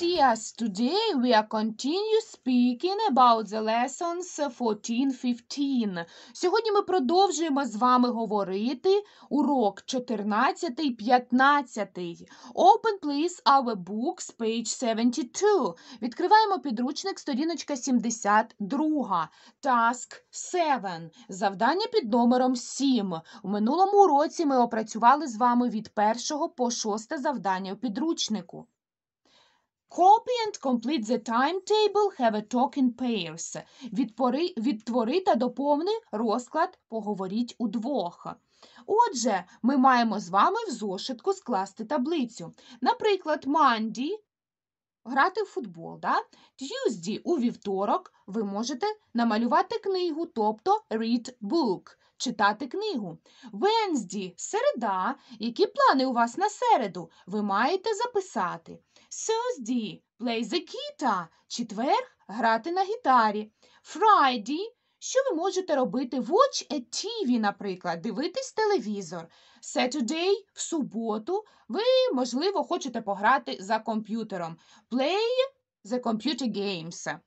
ideas. Today we are continue speaking about the lessons 14-15. Сьогодні ми продовжуємо з вами говорити урок 14-15. Open, please, our books, page 72. Відкриваємо підручник, сторіночка 72. Task 7. Завдання під номером 7. У минулому уроці ми опрацювали з вами від першого по шосте завдання у підручнику. Copy and complete the timetable, have a talk in pairs. Відпори, відтвори та доповни розклад, поговоріть удвох. Отже, ми маємо з вами в зошитку скласти таблицю. Наприклад, Monday грати в футбол. да? Tuesday у вівторок ви можете намалювати книгу, тобто read book читати книгу. Вензді, середа. Які плани у вас на середу? Ви маєте записати. Сьозді play the guitar. четвер грати на гітарі. Фрайді. Що ви можете робити? Watch a TV, наприклад, дивитись телевізор. Saturday – в суботу. Ви, можливо, хочете пограти за комп'ютером. Play the computer games.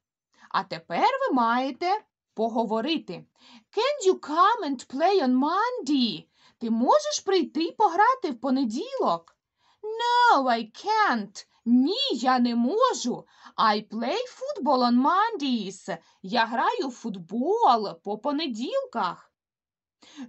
А тепер ви маєте Поговорити. Can you come and play on Monday? Ти можеш прийти і пограти в понеділок? No, I can't. Ні, я не можу. I play football on Mondays. Я граю в футбол по понеділках.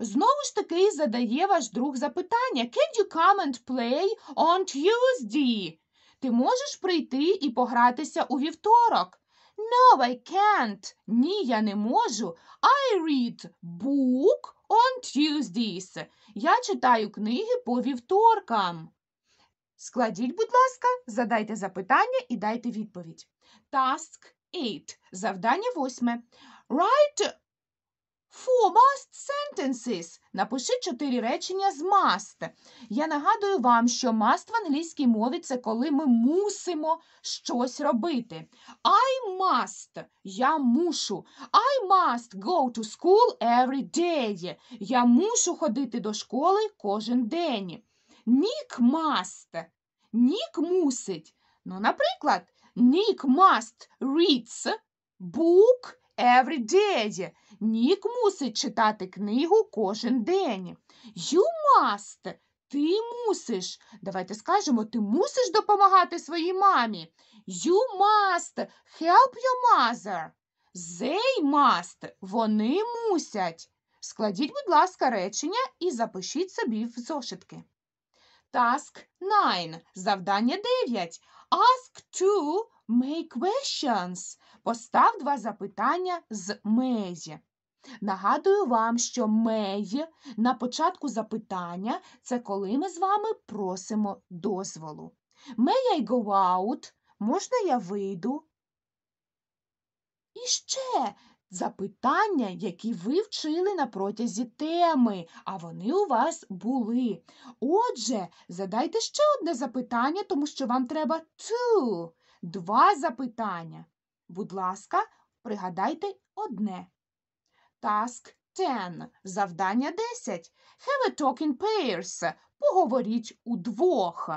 Знову ж таки задає ваш друг запитання: Can you come and play on Tuesday? Ти можеш прийти і погратися у вівторок? No, I can't. Ні, я не можу. I read book on Tuesdays. Я читаю книги по вівторкам. Складіть, будь ласка, задайте запитання і дайте відповідь. Task 8. Завдання восьме. Write four must sentences. Напиши чотири речення з must. Я нагадую вам, що must в англійській мові це коли ми мусимо щось робити. I must. Я мушу. I must go to school every day. Я мушу ходити до школи кожен день. Нік must. Нік мусить. Ну, наприклад, Nick must reads book Everyday. Нік мусить читати книгу кожен день. You must. Ти мусиш. Давайте скажемо, ти мусиш допомагати своїй мамі. You must help your mother. They must. Вони мусять. Складіть, будь ласка, речення і запишіть собі в зошитки. Task 9. Завдання 9. Ask to make questions постав два запитання з межі. Нагадую вам, що меї на початку запитання це коли ми з вами просимо дозволу. May I go out? Можна я вийду? І ще запитання, які ви вчили на протязі теми, а вони у вас були. Отже, задайте ще одне запитання, тому що вам треба two. Два запитання. Будь ласка, пригадайте одне. Task 10. Завдання 10. Have a talk in pairs. Поговоріть удвох.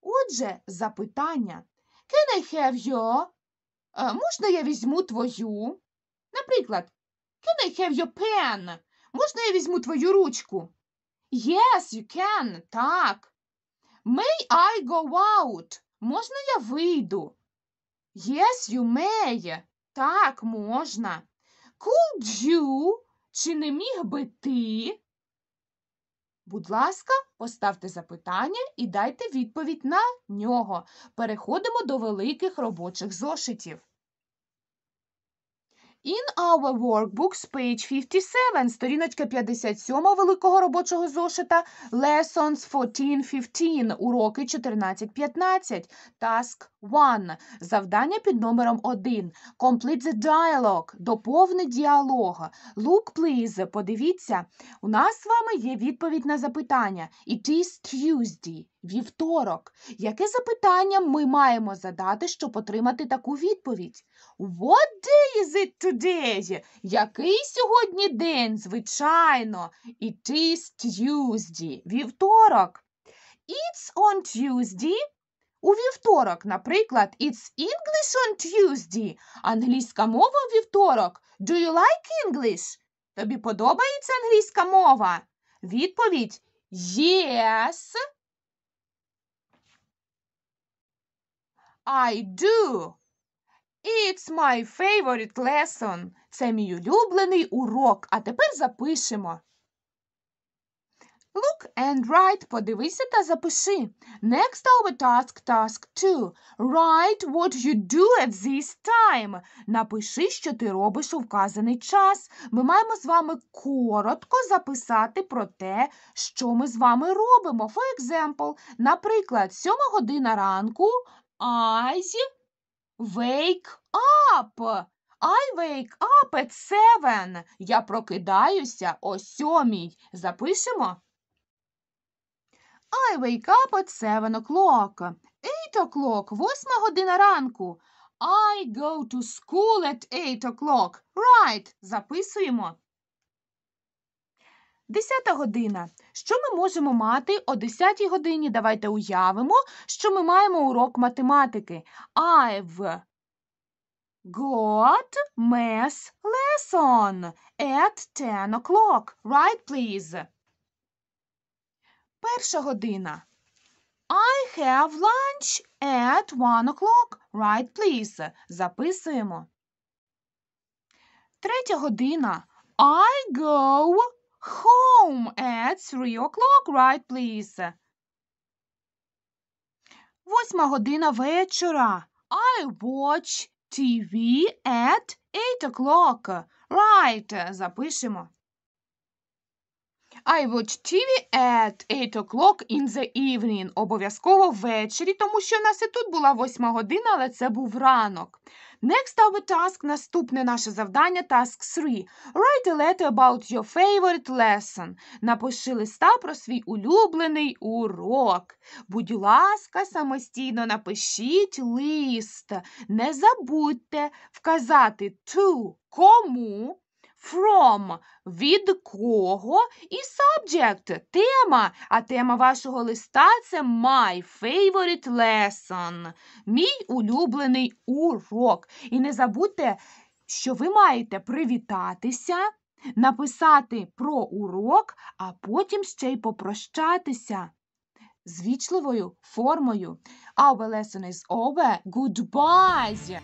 Отже, запитання. Can I have your? Е, можна я візьму твою? Наприклад, Can I have your pen? Можна я візьму твою ручку? Yes, you can. Так. May I go out? Можна я вийду? Yes, you may. Так, можна. Could you? Чи не міг би ти? Будь ласка, поставте запитання і дайте відповідь на нього. Переходимо до великих робочих зошитів. In our workbooks, page 57, сторіночка 57 великого робочого зошита, lessons 14-15, уроки 14-15, task 1, завдання під номером 1, complete the dialogue, доповни діалог, look please, подивіться, у нас з вами є відповідь на запитання, it is Tuesday, вівторок. Яке запитання ми маємо задати, щоб отримати таку відповідь? What day is it today? Який сьогодні день, звичайно? It is Tuesday. Вівторок. It's on Tuesday. У вівторок, наприклад, It's English on Tuesday. Англійська мова у вівторок. Do you like English? Тобі подобається англійська мова? Відповідь Yes. I do. It's my favorite lesson. Це мій улюблений урок. А тепер запишемо. Look and write. Подивися та запиши. Next over task task 2. Write what you do at this time. Напиши, що ти робиш у вказаний час. Ми маємо з вами коротко записати про те, що ми з вами робимо. For example, наприклад, 7 година ранку I Wake up! I wake up at seven. Я прокидаюся о сьомій. Запишемо. I wake up at seven o'clock. Eight o'clock. Восьма година ранку. I go to school at eight o'clock. Right. Записуємо. Десята година. Що ми можемо мати о 10 годині? Давайте уявимо, що ми маємо урок математики. I've got math lesson at ten o'clock. Right, please? Перша година. I have lunch at one o'clock. Right, please. Записуємо. Третя година. I go home at three o'clock, right, please? Восьма година вечора. I watch TV at eight o'clock. Right. Запишемо. I watch TV at 8 o'clock in the evening. Обов'язково ввечері, тому що в нас і тут була восьма година, але це був ранок. Next our task, наступне наше завдання, task 3. Write a letter about your favorite lesson. Напиши листа про свій улюблений урок. Будь ласка, самостійно напишіть лист. Не забудьте вказати to кому. From від кого і subject тема. А тема вашого листа це My favorite lesson. Мій улюблений урок. І не забудьте, що ви маєте привітатися, написати про урок, а потім ще й попрощатися. звічливою формою. Our lesson is over. Goodbye!